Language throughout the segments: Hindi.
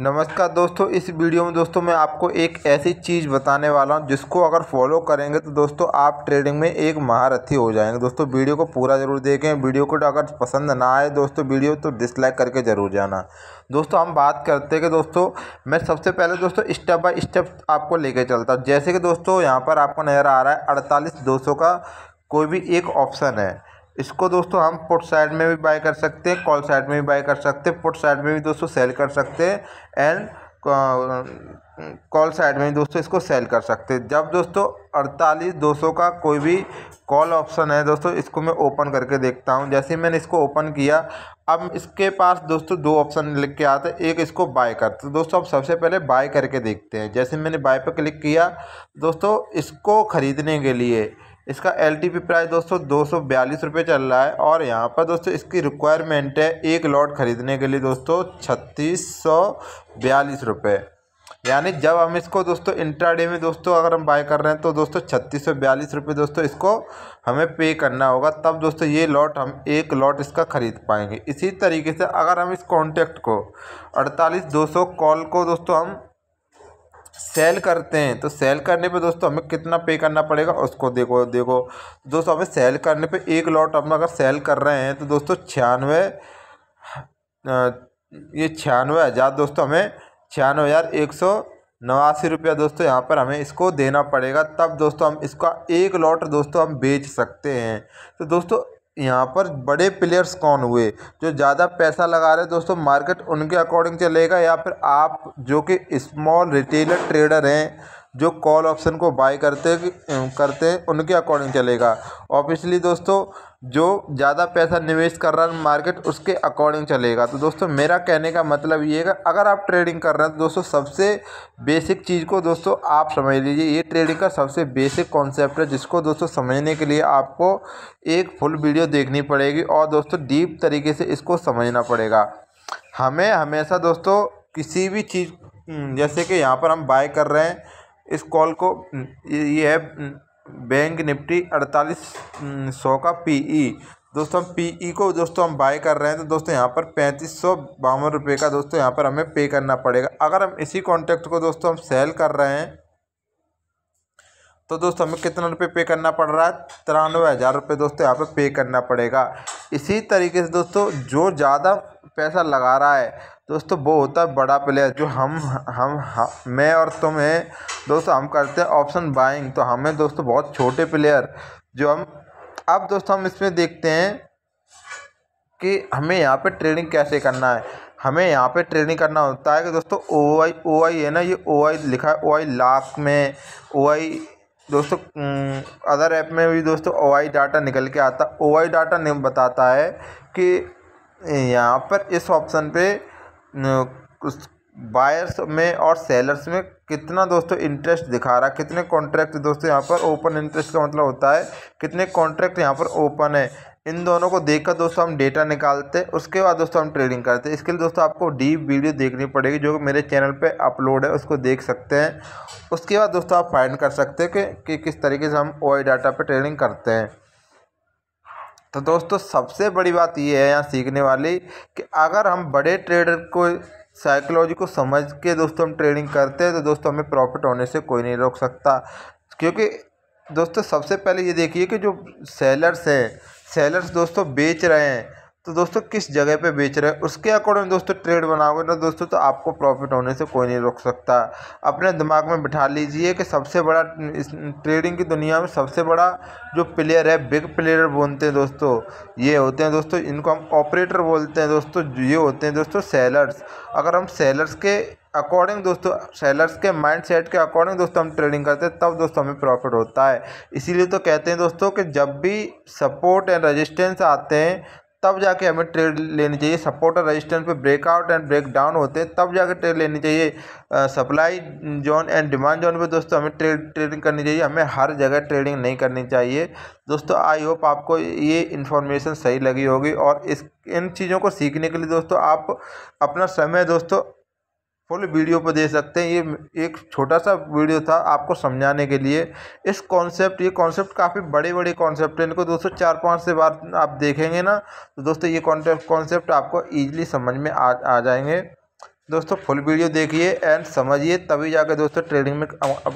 नमस्कार दोस्तों इस वीडियो में दोस्तों मैं आपको एक ऐसी चीज़ बताने वाला हूं जिसको अगर फॉलो करेंगे तो दोस्तों आप ट्रेडिंग में एक महारथी हो जाएंगे दोस्तों वीडियो को पूरा ज़रूर देखें वीडियो को अगर पसंद ना आए दोस्तों वीडियो तो डिसलाइक करके ज़रूर जाना दोस्तों हम बात करते हैं कि दोस्तों मैं सबसे पहले दोस्तों स्टेप बाय स्टेप आपको लेके चलता हूँ जैसे कि दोस्तों यहाँ पर आपको नज़र आ रहा है अड़तालीस का कोई भी एक ऑप्शन है इसको दोस्तों हम पुट साइड में भी बाय कर सकते हैं कॉल साइड में भी बाय कर सकते हैं पुट साइड में भी दोस्तों सेल कर सकते हैं एंड कॉल साइड में दोस्तों इसको सेल कर सकते हैं जब दोस्तों अड़तालीस दो सौ का कोई भी कॉल ऑप्शन है दोस्तों इसको मैं ओपन करके देखता हूँ जैसे मैंने इसको ओपन किया अब इसके पास दोस्तों दो ऑप्शन लिख के आते एक इसको बाय करते तो दोस्तों अब सबसे पहले बाय करके देखते हैं जैसे मैंने बाय पर क्लिक किया दोस्तों इसको ख़रीदने के लिए इसका एल टी पी प्राइस दोस्तों दो सौ बयालीस रुपये चल रहा है और यहाँ पर दोस्तों इसकी रिक्वायरमेंट है एक लॉट ख़रीदने के लिए दोस्तों छत्तीस सौ बयालीस रुपये यानी जब हम इसको दोस्तों इंट्राडे में दोस्तों अगर हम बाय कर रहे हैं तो दोस्तों छत्तीस सौ बयालीस रुपये दोस्तों इसको हमें पे करना होगा तब दोस्तों ये लॉट हम एक लॉट इसका ख़रीद पाएंगे इसी तरीके से अगर हम इस कॉन्टैक्ट को अड़तालीस दो सौ कॉल को दोस्तों हम सेल करते हैं तो सेल करने पे दोस्तों हमें कितना पे करना पड़ेगा उसको देखो देखो दोस्तों हमें सेल करने पे एक लॉट हम अगर सेल कर रहे हैं तो दोस्तों छियानवे ये छियानवे हज़ार दोस्तों हमें छियानवे हज़ार एक सौ नवासी रुपया दोस्तों यहाँ पर हमें इसको देना पड़ेगा तब दोस्तों हम इसका एक लॉट दोस्तों हम बेच सकते हैं तो दोस्तों यहाँ पर बड़े प्लेयर्स कौन हुए जो ज़्यादा पैसा लगा रहे दोस्तों मार्केट उनके अकॉर्डिंग चलेगा या फिर आप जो कि स्मॉल रिटेलर ट्रेडर हैं जो कॉल ऑप्शन को बाय करते करते उनके अकॉर्डिंग चलेगा ऑब्वियसली दोस्तों जो ज़्यादा पैसा निवेश कर रहा है मार्केट उसके अकॉर्डिंग चलेगा तो दोस्तों मेरा कहने का मतलब ये है अगर आप ट्रेडिंग कर रहे हैं तो दोस्तों सबसे बेसिक चीज़ को दोस्तों आप समझ लीजिए ये ट्रेडिंग का सबसे बेसिक कॉन्सेप्ट है जिसको दोस्तों समझने के लिए आपको एक फुल वीडियो देखनी पड़ेगी और दोस्तों डीप तरीके से इसको समझना पड़ेगा हमें हमेशा दोस्तों किसी भी चीज़ जैसे कि यहाँ पर हम बाय कर रहे हैं इस कॉल को हम्म। ये है हम्म। बैंक निफ्टी अड़तालीस हम्म, सौ का पीई e। दोस्तों हम पीई e को दोस्तों हम बाय कर रहे हैं तो दोस्तों यहाँ पर पैंतीस सौ बावन रुपये का दोस्तों यहाँ पर हमें पे करना पड़ेगा अगर हम इसी कॉन्ट्रैक्ट को दोस्तों हम सेल कर रहे हैं तो दोस्तों हमें कितना रुपये पे करना पड़ रहा है तिरानवे हज़ार रुपये दोस्तों यहाँ पर पे करना पड़ेगा इसी तरीके से दोस्तों जो ज़्यादा पैसा लगा रहा है दोस्तों वो होता है बड़ा प्लेयर जो हम हम मैं और तुम्हें दोस्तों हम करते हैं ऑप्शन बाइंग तो हमें दोस्तों बहुत छोटे प्लेयर जो हम अब दोस्तों हम इसमें देखते हैं कि हमें यहाँ पे ट्रेडिंग कैसे करना है हमें यहाँ पे ट्रेडिंग करना होता है कि दोस्तों ओ आई ओ आई है ना ये ओ आई लिखा है ओ आई लाख में ओ आई दोस्तों अदर ऐप में भी दोस्तों ओ आई डाटा निकल के आता ओ आई डाटा नहीं बताता है कि यहाँ पर इस ऑप्शन पे बायर्स में और सेलर्स में कितना दोस्तों इंटरेस्ट दिखा रहा है कितने कॉन्ट्रैक्ट दोस्तों यहाँ पर ओपन इंटरेस्ट का मतलब होता है कितने कॉन्ट्रैक्ट यहाँ पर ओपन है इन दोनों को देखकर दोस्तों हम डेटा निकालते हैं उसके बाद दोस्तों हम ट्रेडिंग करते हैं इसके लिए दोस्तों आपको डीप वीडियो देखनी पड़ेगी जो मेरे चैनल पे अपलोड है उसको देख सकते हैं उसके बाद दोस्तों आप फाइंड कर सकते हैं कि, कि किस तरीके से हम ओ डाटा पर ट्रेडिंग करते हैं तो दोस्तों सबसे बड़ी बात ये है यहाँ सीखने वाली कि अगर हम बड़े ट्रेडर को साइकोलॉजी को समझ के दोस्तों हम ट्रेडिंग करते हैं तो दोस्तों हमें प्रॉफिट होने से कोई नहीं रोक सकता क्योंकि दोस्तों सबसे पहले ये देखिए कि जो सेलर्स हैं सेलर्स दोस्तों बेच रहे हैं तो दोस्तों किस जगह पे बेच रहे हैं उसके अकॉर्डिंग दोस्तों ट्रेड बनाओगे ना दोस्तों तो आपको प्रॉफिट होने से कोई नहीं रोक सकता अपने दिमाग में बिठा लीजिए कि सबसे बड़ा इस ट्रेडिंग की दुनिया में सबसे बड़ा जो प्लेयर है बिग प्लेयर बोलते हैं दोस्तों ये होते हैं दोस्तों इनको हम ऑपरेटर बोलते हैं दोस्तों ये होते हैं दोस्तों सेलर्स अगर हम सेलर्स के अकॉर्डिंग दोस्तों सेलर्स के माइंड सेट के अकॉर्डिंग दोस्तों हम ट्रेडिंग करते हैं तब दोस्तों हमें प्रॉफिट होता है इसीलिए तो कहते हैं दोस्तों कि जब भी सपोर्ट एंड रेजिस्टेंस आते हैं तब जाके हमें ट्रेड लेनी चाहिए सपोर्ट और रजिस्टेंस पे ब्रेकआउट एंड ब्रेक डाउन होते हैं तब जाके ट्रेड लेनी चाहिए supply zone and demand zone पे दोस्तों हमें ट्रेड ट्रेडिंग करनी चाहिए हमें हर जगह ट्रेडिंग नहीं करनी चाहिए दोस्तों आई होप आपको ये इन्फॉर्मेशन सही लगी होगी और इस इन चीज़ों को सीखने के लिए दोस्तों आप अपना समय दोस्तों फुल वीडियो पर दे सकते हैं ये एक छोटा सा वीडियो था आपको समझाने के लिए इस कॉन्सेप्ट ये कॉन्सेप्ट काफ़ी बड़े बड़े कॉन्सेप्ट हैं इनको दोस्तों चार पाँच से बार आप देखेंगे ना तो दोस्तों ये कॉन्सेप्ट आपको ईजिली समझ में आ आ जाएंगे दोस्तों फुल वीडियो देखिए एंड समझिए तभी जाकर दोस्तों ट्रेडिंग में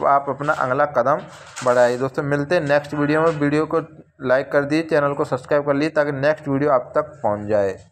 आप अपना अगला कदम बढ़ाइए दोस्तों मिलते हैं नेक्स्ट वीडियो में वीडियो को लाइक कर दिए चैनल को सब्सक्राइब कर लिए ताकि नेक्स्ट वीडियो आप तक पहुँच जाए